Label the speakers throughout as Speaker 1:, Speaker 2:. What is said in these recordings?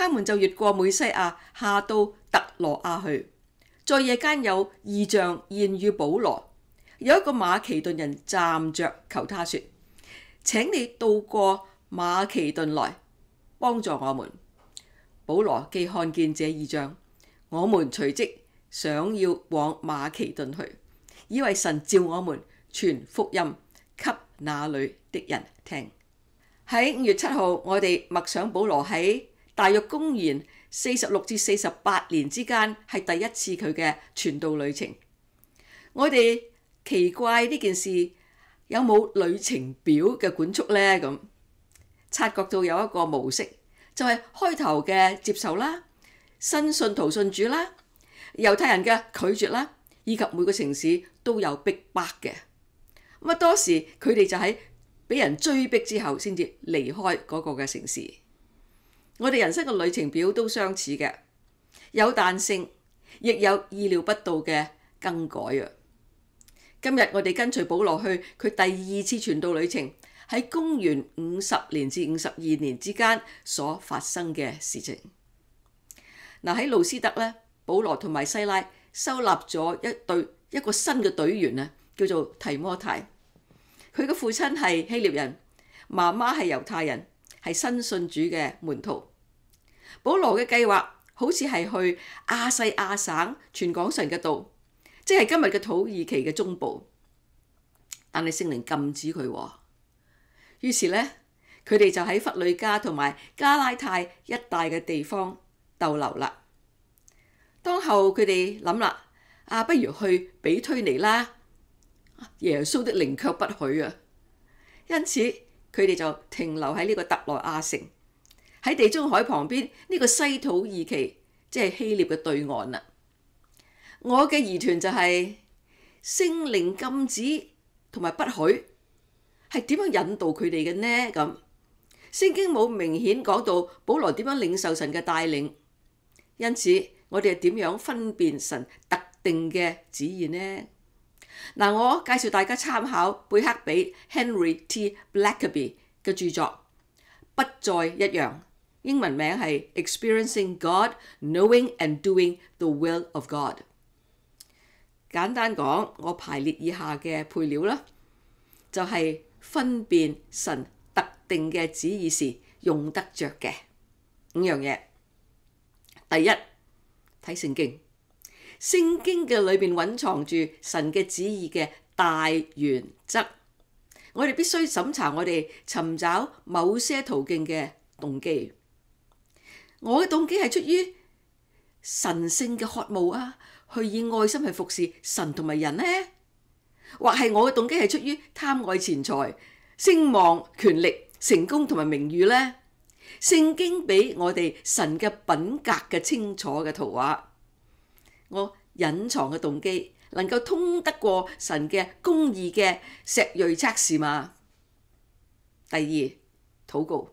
Speaker 1: 他们就越过美西亚下到特罗亚去，在夜间有异象现与保罗，有一个马其顿人站着求他说，请你到过马其顿来帮助我们。保罗既看见这异象，我们随即想要往马其顿去，以为神召我们传福音给那里的人听。喺五月七号，我哋默想保罗喺。大约公元四十六至四十八年之间，系第一次佢嘅全道旅程。我哋奇怪呢件事有冇旅程表嘅管束呢？咁察觉到有一个模式，就系开头嘅接受啦，新信徒信主啦，犹太人嘅拒绝啦，以及每个城市都有逼迫嘅。咁啊，多时佢哋就喺俾人追逼之后，先至离开嗰个嘅城市。我哋人生嘅旅程表都相似嘅，有彈性，亦有意料不到嘅更改啊！今日我哋跟隨保羅去佢第二次傳道旅程，喺公元五十年至五十二年之間所發生嘅事情。嗱喺路斯德咧，保羅同埋西拉收納咗一隊一個新嘅隊員啊，叫做提摩太。佢嘅父親係希臘人，媽媽係猶太人，係新信主嘅門徒。保罗嘅计划好似系去亚细亚省全港神嘅道，即系今日嘅土耳其嘅中部。但系圣灵禁止佢，于是呢，佢哋就喺弗里加同埋加拉泰一带嘅地方逗留啦。当后佢哋谂啦，啊，不如去比推尼啦。耶稣的灵却不许啊，因此佢哋就停留喺呢个特内亚城。喺地中海旁边呢个西土耳其，即系希腊嘅对岸啦。我嘅疑团就系圣灵禁止同埋不许系点样引导佢哋嘅呢？咁圣经冇明显讲到保罗点样领受神嘅带领，因此我哋系点样分辨神特定嘅旨意呢？嗱，我介绍大家参考贝克比 Henry T. Blackaby 嘅著作《不再一样》。英文名系 Experiencing God, Knowing and Doing the Will of God。简单讲，我排列以下嘅配料啦，就系分辨神特定嘅旨意时用得着嘅五样嘢。第一，睇圣经。圣经嘅里边蕴藏住神嘅旨意嘅大原则。我哋必须审查我哋寻找某些途径嘅动机。我嘅动机系出于神圣嘅渴慕啊，去以爱心去服侍神同埋人呢？或系我嘅动机系出于贪爱钱财、声望、权力、成功同埋名誉呢？圣经俾我哋神嘅品格嘅清楚嘅图画，我隐藏嘅动机能够通得过神嘅公义嘅石蕊测试吗？第二，祷告。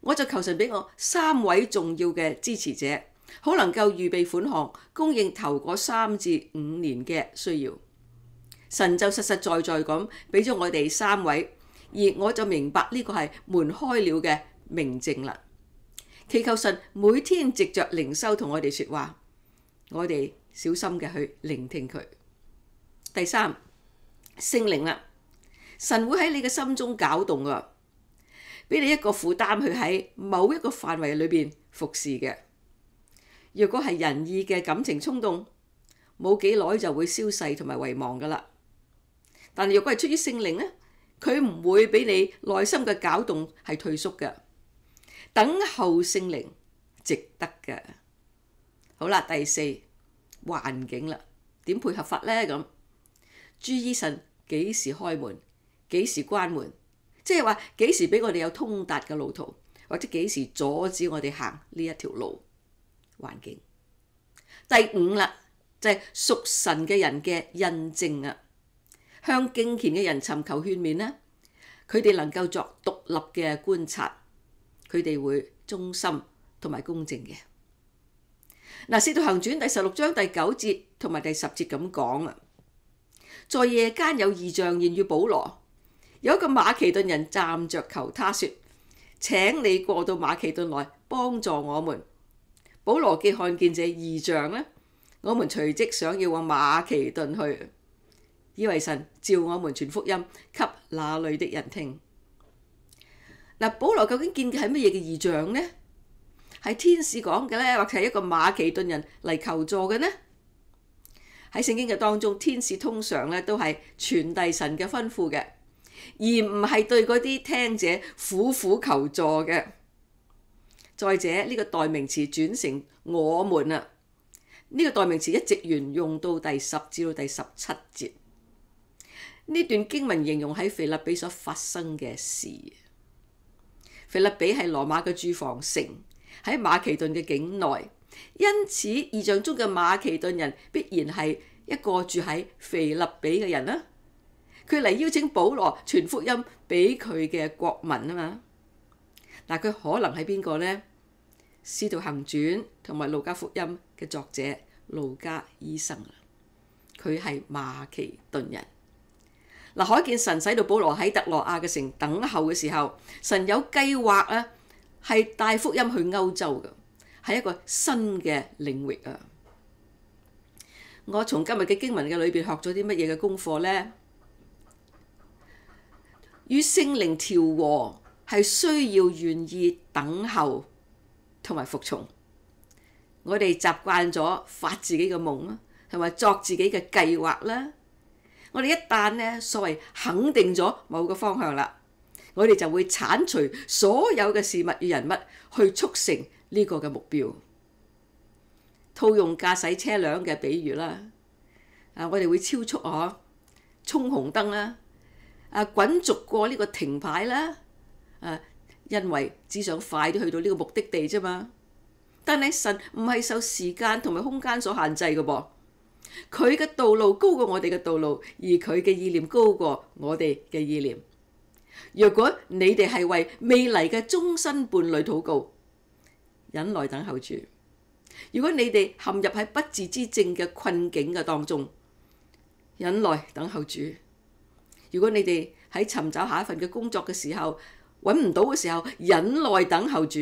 Speaker 1: 我就求神俾我三位重要嘅支持者，好能够预备款项供应头嗰三至五年嘅需要。神就实实在在咁俾咗我哋三位，而我就明白呢个系门开了嘅明证啦。祈求神每天藉着灵修同我哋说话，我哋小心嘅去聆听佢。第三，圣灵啦，神会喺你嘅心中搅动啊！俾你一個負擔去喺某一個範圍裏邊服侍嘅。若果係仁義嘅感情衝動，冇幾耐就會消逝同埋遺忘噶啦。但係若果係出於聖靈咧，佢唔會俾你內心嘅搞動係退縮嘅。等候聖靈值得嘅。好啦，第四環境啦，點配合法咧？咁朱醫生幾時開門？幾時關門？即系话几时俾我哋有通达嘅路途，或者几时阻止我哋行呢一条路？环境第五啦，就系属神嘅人嘅印证啊！向敬虔嘅人寻求劝勉咧，佢哋能够作独立嘅观察，佢哋会忠心同埋公正嘅。嗱，《四道行传》第十六章第九节同埋第十节咁讲啊，在夜间有异象，現与保罗。有一個馬其頓人站着求他說：請你過到馬其頓來幫助我們。保羅既看見這異象呢，我們隨即想要往馬其頓去，以為神召我們傳福音給那裏的人聽。嗱，保羅究竟見嘅係乜嘢嘅異象呢？係天使講嘅呢，或者係一個馬其頓人嚟求助嘅呢？喺聖經嘅當中，天使通常咧都係傳遞神嘅吩咐嘅。而唔系对嗰啲听者苦苦求助嘅。再者，呢个代名词转成我们啦。呢个代名词一直沿用到第十至到第十七节。呢段经文形容喺腓立比所发生嘅事。腓立比系罗马嘅住房城，喺马其顿嘅境内，因此意象中嘅马其顿人必然系一个住喺腓立比嘅人啦。佢嚟邀请保罗传福音俾佢嘅国民啊嘛嗱，佢可能系边个呢？《使徒行传》同埋《路加福音》嘅作者路加医生啊，佢系马其顿人嗱。可见神使到保罗喺特罗亚嘅城等候嘅时候，神有计划啊，系带福音去欧洲嘅，系一个新嘅领域啊。我从今日嘅经文嘅里边学咗啲乜嘢嘅功课呢？与聖灵调和系需要愿意等候同埋服从。我哋习惯咗发自己嘅梦啦，同埋作自己嘅计划啦。我哋一旦咧所谓肯定咗某个方向啦，我哋就会铲除所有嘅事物与人物去促成呢个嘅目标。套用驾驶车辆嘅比喻啦，啊，我哋会超速哦，冲红灯啦。啊，滾逐過呢個停牌啦！啊，因為只想快啲去到呢個目的地啫嘛。但係神唔係受時間同埋空間所限制嘅噃，佢嘅道路高過我哋嘅道路，而佢嘅意念高過我哋嘅意念。若果你哋係為未來嘅終身伴侶禱告，忍耐等候住。如果你哋陷入喺不治之症嘅困境嘅當中，忍耐等候住。如果你哋喺尋找下一份嘅工作嘅時候，揾唔到嘅時候，忍耐等候住，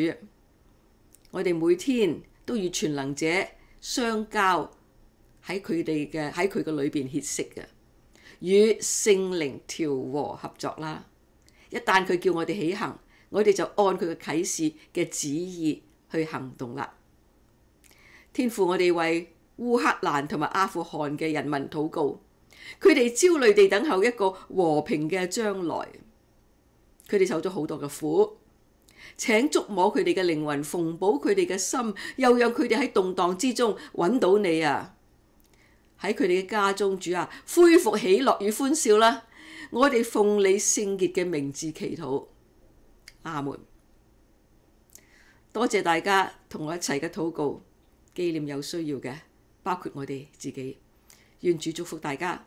Speaker 1: 我哋每天都與全能者相交，喺佢哋嘅喺佢嘅裏邊歇息嘅，與聖靈調和合作啦。一旦佢叫我哋起行，我哋就按佢嘅啟示嘅旨意去行動啦。天父，我哋為烏克蘭同埋阿富汗嘅人民祷告。佢哋焦虑地等候一个和平嘅将来，佢哋受咗好多嘅苦，请触摸佢哋嘅灵魂，缝补佢哋嘅心，又让佢哋喺动荡之中揾到你啊！喺佢哋嘅家中，主啊，恢复喜乐与欢笑啦！我哋奉你圣洁嘅名字祈祷，阿门！多谢大家同我一齐嘅祷告，纪念有需要嘅，包括我哋自己，愿主祝福大家。